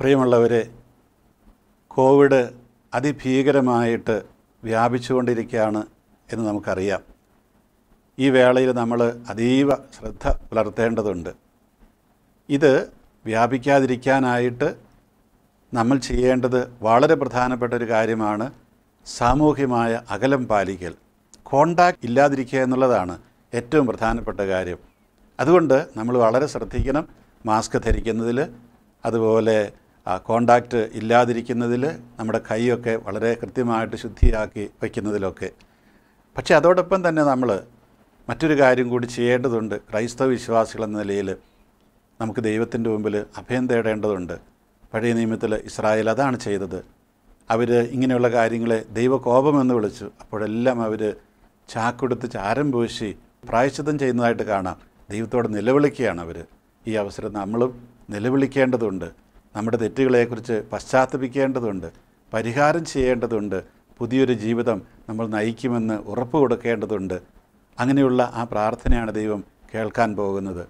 പ്രിയമുള്ളവരെ കോവിഡ് അതിഭീകരമായിട്ട് വ്യാപിച്ചുകൊണ്ടിരിക്കുകയാണ് എന്ന് നമുക്കറിയാം ഈ വേളയിൽ നമ്മൾ അതീവ ശ്രദ്ധ പുലർത്തേണ്ടതുണ്ട് ഇത് വ്യാപിക്കാതിരിക്കാനായിട്ട് നമ്മൾ ചെയ്യേണ്ടത് വളരെ പ്രധാനപ്പെട്ട ഒരു കാര്യമാണ് സാമൂഹ്യമായ അകലം പാലിക്കൽ കോണ്ടാക്റ്റ് ഇല്ലാതിരിക്കുക എന്നുള്ളതാണ് ഏറ്റവും പ്രധാനപ്പെട്ട കാര്യം അതുകൊണ്ട് നമ്മൾ വളരെ ശ്രദ്ധിക്കണം മാസ്ക് ധരിക്കുന്നതിൽ അതുപോലെ കോണ്ടാക്റ്റ് ഇല്ലാതിരിക്കുന്നതിൽ നമ്മുടെ കൈയൊക്കെ വളരെ കൃത്യമായിട്ട് ശുദ്ധിയാക്കി വയ്ക്കുന്നതിലൊക്കെ പക്ഷേ അതോടൊപ്പം തന്നെ നമ്മൾ മറ്റൊരു കാര്യം കൂടി ചെയ്യേണ്ടതുണ്ട് ക്രൈസ്തവ വിശ്വാസികൾ എന്ന നിലയിൽ നമുക്ക് ദൈവത്തിൻ്റെ മുമ്പിൽ അഭയം തേടേണ്ടതുണ്ട് പഴയ നിയമത്തിൽ ഇസ്രായേൽ അതാണ് ചെയ്തത് അവർ ഇങ്ങനെയുള്ള കാര്യങ്ങളെ ദൈവകോപമെന്ന് വിളിച്ചു അപ്പോഴെല്ലാം അവർ ചാക്കെടുത്ത് ചാരം പൂശി പ്രായശ്ചിത്തം ചെയ്യുന്നതായിട്ട് കാണാം ദൈവത്തോട് നിലവിളിക്കുകയാണ് അവർ ഈ അവസരം നമ്മളും നിലവിളിക്കേണ്ടതുണ്ട് നമ്മുടെ തെറ്റുകളെക്കുറിച്ച് പശ്ചാത്തപിക്കേണ്ടതുണ്ട് പരിഹാരം ചെയ്യേണ്ടതുണ്ട് പുതിയൊരു ജീവിതം നമ്മൾ നയിക്കുമെന്ന് ഉറപ്പ് കൊടുക്കേണ്ടതുണ്ട് അങ്ങനെയുള്ള ആ പ്രാർത്ഥനയാണ് ദൈവം കേൾക്കാൻ പോകുന്നത്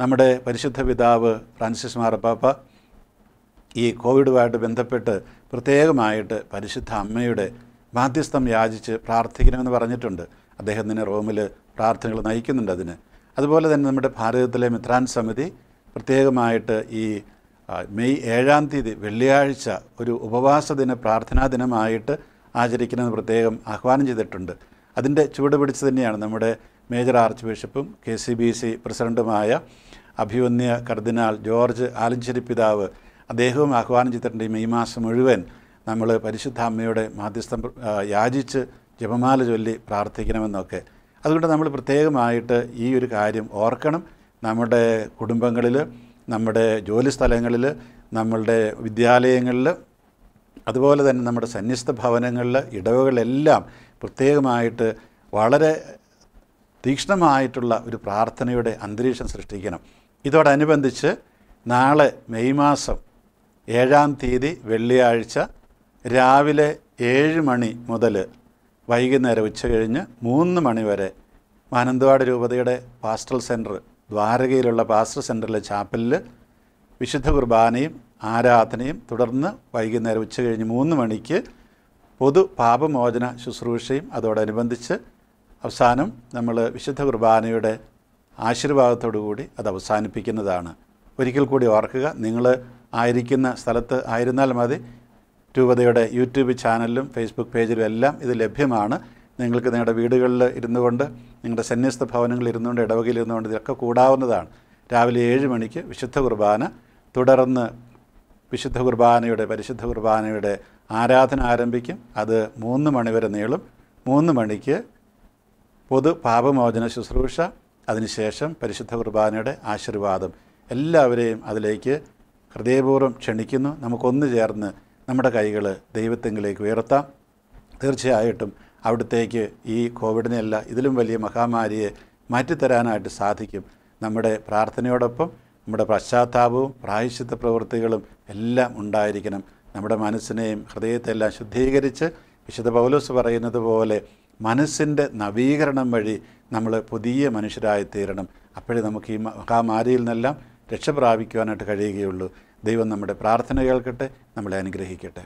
നമ്മുടെ പരിശുദ്ധ പിതാവ് ഫ്രാൻസിസ് മാറപ്പാപ്പ ഈ കോവിഡുമായിട്ട് ബന്ധപ്പെട്ട് പ്രത്യേകമായിട്ട് പരിശുദ്ധ അമ്മയുടെ മാധ്യസ്ഥം യാചിച്ച് പ്രാർത്ഥിക്കണമെന്ന് പറഞ്ഞിട്ടുണ്ട് അദ്ദേഹം തന്നെ റോമിൽ പ്രാർത്ഥനകൾ നയിക്കുന്നുണ്ട് അതിന് അതുപോലെ തന്നെ നമ്മുടെ ഭാരതത്തിലെ മിത്രാൻ സമിതി പ്രത്യേകമായിട്ട് ഈ മെയ് ഏഴാം തീയതി വെള്ളിയാഴ്ച ഒരു ഉപവാസ ദിന പ്രാർത്ഥനാ ദിനമായിട്ട് ആചരിക്കുന്നത് പ്രത്യേകം ആഹ്വാനം ചെയ്തിട്ടുണ്ട് അതിൻ്റെ ചുവട് പിടിച്ച് തന്നെയാണ് നമ്മുടെ മേജർ ആർച്ച് ബിഷപ്പും കെ സി ബി സി പ്രസിഡൻറ്റുമായ അഭിവന്യ കർദിനാൾ ജോർജ് ആലഞ്ചേരി പിതാവ് അദ്ദേഹവും ആഹ്വാനം ചെയ്തിട്ടുണ്ട് ഈ മെയ് മാസം മുഴുവൻ നമ്മൾ പരിശുദ്ധ അമ്മയുടെ മാധ്യസ്ഥം യാചിച്ച് ജപമാല ചൊല്ലി പ്രാർത്ഥിക്കണമെന്നൊക്കെ അതുകൊണ്ട് നമ്മൾ പ്രത്യേകമായിട്ട് ഈ ഒരു കാര്യം ഓർക്കണം നമ്മുടെ കുടുംബങ്ങളിൽ നമ്മുടെ ജോലി സ്ഥലങ്ങളിൽ നമ്മളുടെ വിദ്യാലയങ്ങളിൽ അതുപോലെ തന്നെ നമ്മുടെ സന്നിസ്ത ഭവനങ്ങളിൽ ഇടവുകളെല്ലാം പ്രത്യേകമായിട്ട് വളരെ തീക്ഷ്ണമായിട്ടുള്ള ഒരു പ്രാർത്ഥനയുടെ അന്തരീക്ഷം സൃഷ്ടിക്കണം ഇതോടനുബന്ധിച്ച് നാളെ മെയ് മാസം ഏഴാം തീയതി വെള്ളിയാഴ്ച രാവിലെ ഏഴ് മണി മുതൽ വൈകുന്നേരം ഉച്ച കഴിഞ്ഞ് മൂന്ന് മണി വരെ മാനന്തവാട് രൂപതയുടെ പാസ്റ്റൽ സെൻറ്റർ ദ്വാരകയിലുള്ള പാസ്റ്റർ സെൻറ്ററിലെ ചാപ്പലിൽ വിശുദ്ധ കുർബാനയും ആരാധനയും തുടർന്ന് വൈകുന്നേരം ഉച്ച കഴിഞ്ഞ് മൂന്ന് മണിക്ക് പൊതു പാപമോചന ശുശ്രൂഷയും അതോടനുബന്ധിച്ച് അവസാനം നമ്മൾ വിശുദ്ധ കുർബാനയുടെ ആശീർവാദത്തോടുകൂടി അത് അവസാനിപ്പിക്കുന്നതാണ് ഒരിക്കൽ കൂടി ഓർക്കുക നിങ്ങൾ ആയിരിക്കുന്ന സ്ഥലത്ത് ആയിരുന്നാൽ മതി രൂപതയുടെ യൂട്യൂബ് ചാനലിലും ഫേസ്ബുക്ക് പേജിലും എല്ലാം ഇത് ലഭ്യമാണ് നിങ്ങൾക്ക് നിങ്ങളുടെ വീടുകളിൽ ഇരുന്നു കൊണ്ട് നിങ്ങളുടെ സന്യസ്ത ഭവനങ്ങളിൽ ഇരുന്നുകൊണ്ട് ഇടവകയിൽ ഇരുന്നുകൊണ്ട് ഇതൊക്കെ കൂടാവുന്നതാണ് രാവിലെ ഏഴ് മണിക്ക് വിശുദ്ധ കുർബാന തുടർന്ന് വിശുദ്ധ കുർബാനയുടെ പരിശുദ്ധ കുർബാനയുടെ ആരാധന ആരംഭിക്കും അത് മൂന്ന് മണിവരെ നീളും മൂന്ന് മണിക്ക് പൊതു പാപമോചന ശുശ്രൂഷ അതിനുശേഷം പരിശുദ്ധ കുർബാനയുടെ ആശീർവാദം എല്ലാവരെയും അതിലേക്ക് ഹൃദയപൂർവ്വം ക്ഷണിക്കുന്നു നമുക്കൊന്നു ചേർന്ന് നമ്മുടെ കൈകൾ ദൈവത്തെങ്കിലേക്ക് ഉയർത്താം തീർച്ചയായിട്ടും അവിടത്തേക്ക് ഈ കോവിഡിനെയല്ല ഇതിലും വലിയ മഹാമാരിയെ മാറ്റിത്തരാനായിട്ട് സാധിക്കും നമ്മുടെ പ്രാർത്ഥനയോടൊപ്പം നമ്മുടെ പശ്ചാത്താപവും പ്രായശ്ചിത്ത പ്രവൃത്തികളും എല്ലാം ഉണ്ടായിരിക്കണം നമ്മുടെ മനസ്സിനെയും എല്ലാം ശുദ്ധീകരിച്ച് വിശുദ്ധ പൗലോസ് പറയുന്നത് പോലെ മനസ്സിൻ്റെ നവീകരണം വഴി നമ്മൾ പുതിയ മനുഷ്യരായി തീരണം അപ്പോഴേ നമുക്ക് ഈ മഹാമാരിയിൽ നിന്നെല്ലാം രക്ഷ പ്രാപിക്കുവാനായിട്ട് കഴിയുകയുള്ളൂ ദൈവം നമ്മുടെ പ്രാർത്ഥന കേൾക്കട്ടെ നമ്മളെ അനുഗ്രഹിക്കട്ടെ